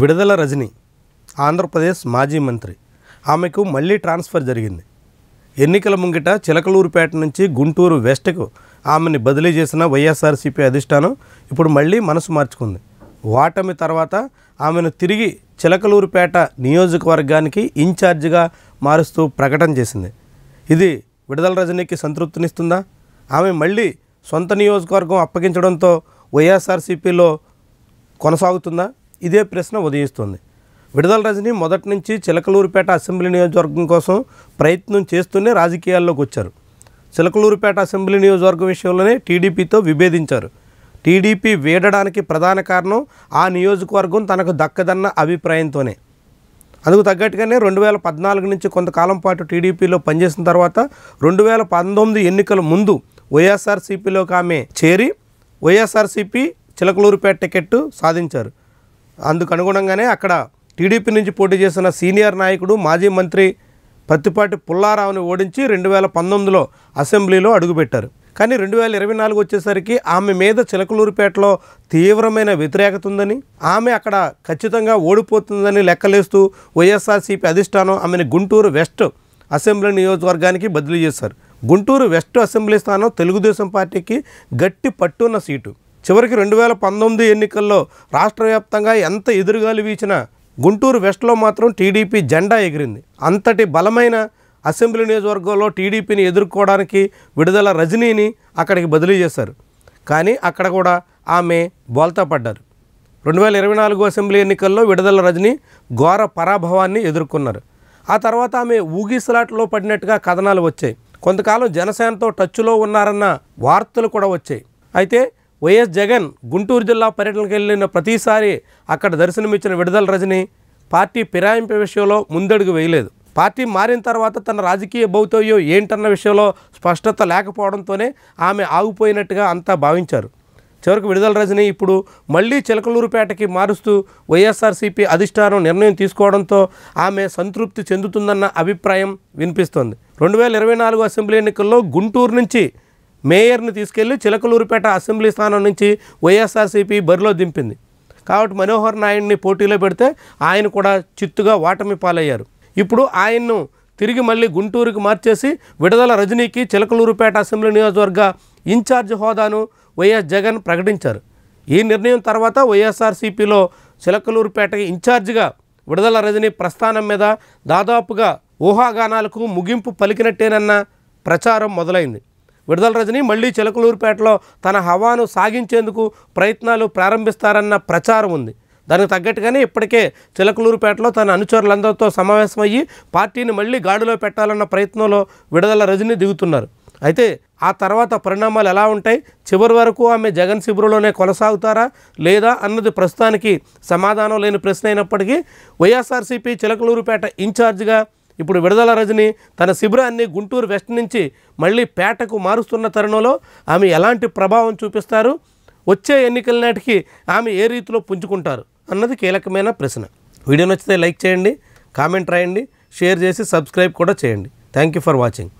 విడుదల రజని ఆంధ్రప్రదేశ్ మాజీ మంత్రి ఆమెకు మళ్ళీ ట్రాన్స్ఫర్ జరిగింది ఎన్నికల ముంగిట చిలకలూరుపేట నుంచి గుంటూరు వెస్ట్కు ఆమెని బదిలీ చేసిన వైఎస్ఆర్సీపీ అధిష్టానం ఇప్పుడు మళ్ళీ మనసు మార్చుకుంది ఓటమి తర్వాత ఆమెను తిరిగి చిలకలూరుపేట నియోజకవర్గానికి ఇన్ఛార్జిగా మారుస్తూ ప్రకటన చేసింది ఇది విడుదల రజనీకి సంతృప్తినిస్తుందా ఆమె మళ్ళీ సొంత నియోజకవర్గం అప్పగించడంతో వైఎస్ఆర్సీపీలో కొనసాగుతుందా ఇదే ప్రశ్న ఉదయిస్తుంది విడుదల రజని మొదటి నుంచి చిలకలూరుపేట అసెంబ్లీ నియోజకవర్గం కోసం ప్రయత్నం చేస్తూనే రాజకీయాల్లోకి వచ్చారు చిలకలూరుపేట అసెంబ్లీ నియోజకవర్గం విషయంలోనే టీడీపీతో విభేదించారు టీడీపీ వేడడానికి ప్రధాన కారణం ఆ నియోజకవర్గం తనకు దక్కదన్న అభిప్రాయంతోనే అందుకు తగ్గట్టుగానే రెండు వేల పద్నాలుగు నుంచి కొంతకాలం పాటు టీడీపీలో పనిచేసిన తర్వాత రెండు వేల పంతొమ్మిది ఎన్నికల ముందు వైఎస్ఆర్సీపీలోకి ఆమె చేరి వైఎస్ఆర్సీపీ చిలకలూరుపేట టికెట్టు సాధించారు అందుకు అనుగుణంగానే అక్కడ టీడీపీ నుంచి పోటీ చేసిన సీనియర్ నాయకుడు మాజీ మంత్రి పత్తిపాటి పుల్లారావుని ఓడించి రెండు వేల పంతొమ్మిదిలో అసెంబ్లీలో అడుగుపెట్టారు కానీ రెండు వేల ఇరవై నాలుగు వచ్చేసరికి ఆమె మీద చిలకలూరుపేటలో తీవ్రమైన వ్యతిరేకత ఉందని ఆమె అక్కడ ఖచ్చితంగా ఓడిపోతుందని లెక్కలేస్తూ వైఎస్ఆర్సీపీ అధిష్టానం ఆమెను గుంటూరు వెస్ట్ అసెంబ్లీ నియోజకవర్గానికి బదిలీ చేశారు గుంటూరు వెస్ట్ అసెంబ్లీ స్థానం తెలుగుదేశం పార్టీకి గట్టి పట్టున్న సీటు చివరికి రెండు వేల పంతొమ్మిది ఎన్నికల్లో రాష్ట్ర వ్యాప్తంగా ఎంత ఎదురుగాలి వీచినా గుంటూరు వెస్ట్లో మాత్రం టీడీపీ జెండా ఎగిరింది అంతటి బలమైన అసెంబ్లీ నియోజకవర్గంలో టీడీపీని ఎదుర్కోవడానికి విడుదల రజనీని అక్కడికి బదిలీ చేశారు కానీ అక్కడ కూడా ఆమె బోల్తా పడ్డారు రెండు వేల ఇరవై నాలుగు అసెంబ్లీ ఎన్నికల్లో విడుదల రజని ఘోర పరాభవాన్ని ఎదుర్కొన్నారు ఆ తర్వాత ఆమె ఊగిసలాట్లో పడినట్టుగా కథనాలు వచ్చాయి కొంతకాలం జనసేనతో టచ్లో ఉన్నారన్న వార్తలు కూడా వచ్చాయి అయితే వైఎస్ జగన్ గుంటూరు జిల్లా పర్యటనకు వెళ్ళిన ప్రతిసారి అక్కడ దర్శనమిచ్చిన విడుదల రజని పార్టీ ఫిరాయింపు విషయంలో ముందడుగు వేయలేదు పార్టీ మారిన తర్వాత తన రాజకీయ భౌతవ్యం ఏంటన్న విషయంలో స్పష్టత లేకపోవడంతోనే ఆమె ఆగిపోయినట్టుగా అంతా భావించారు చివరకు విడుదల రజని ఇప్పుడు మళ్లీ చిలకలూరుపేటకి మారుస్తూ వైఎస్ఆర్సీపీ అధిష్టానం నిర్ణయం తీసుకోవడంతో ఆమె సంతృప్తి చెందుతుందన్న అభిప్రాయం వినిపిస్తోంది రెండు వేల ఇరవై నాలుగు అసెంబ్లీ ఎన్నికల్లో గుంటూరు నుంచి మేయర్ని తీసుకెళ్లి చిలకలూరుపేట అసెంబ్లీ స్థానం నుంచి వైఎస్ఆర్సీపీ బరిలో దింపింది కాబట్టి మనోహర్ నాయుడిని పోటీలో పెడితే ఆయన కూడా చిత్తుగా ఓటమి పాలయ్యారు ఇప్పుడు ఆయన్ను తిరిగి మళ్ళీ గుంటూరుకి మార్చేసి విడుదల రజనీకి చిలకలూరుపేట అసెంబ్లీ నియోజకవర్గ ఇన్ఛార్జ్ హోదాను వైఎస్ జగన్ ప్రకటించారు ఈ నిర్ణయం తర్వాత వైఎస్ఆర్సీపీలో చిలకలూరుపేటకి ఇన్ఛార్జిగా విడుదల రజనీ ప్రస్థానం మీద దాదాపుగా ఊహాగానాలకు ముగింపు పలికినట్టేనన్న ప్రచారం మొదలైంది విడుదల రజని మళ్లీ చిలకలూరుపేటలో తన హవాను సాగించేందుకు ప్రయత్నాలు ప్రారంభిస్తారన్న ప్రచారం ఉంది దానికి తగ్గట్టుగానే ఇప్పటికే చిలకలూరుపేటలో తన అనుచరులందరితో సమావేశమయ్యి పార్టీని మళ్ళీ గాడిలో పెట్టాలన్న ప్రయత్నంలో విడుదల రజని దిగుతున్నారు అయితే ఆ తర్వాత పరిణామాలు ఎలా ఉంటాయి చివరి వరకు ఆమె జగన్ శిబిరంలోనే కొనసాగుతారా లేదా అన్నది ప్రస్తుతానికి సమాధానం లేని ప్రశ్న అయినప్పటికీ వైఎస్ఆర్సీపీ చిలకలూరుపేట ఇన్ఛార్జిగా ఇప్పుడు విడుదల రజని తన శిబిరాన్ని గుంటూరు వెస్ట్ నుంచి మళ్ళీ పేటకు మారుస్తున్న తరుణంలో ఆమె ఎలాంటి ప్రభావం చూపిస్తారు వచ్చే ఎన్నికల నాటికి ఆమె ఏ రీతిలో పుంజుకుంటారు అన్నది కీలకమైన ప్రశ్న వీడియో నచ్చితే లైక్ చేయండి కామెంట్ రాయండి షేర్ చేసి సబ్స్క్రైబ్ కూడా చేయండి థ్యాంక్ యూ ఫర్ వాచింగ్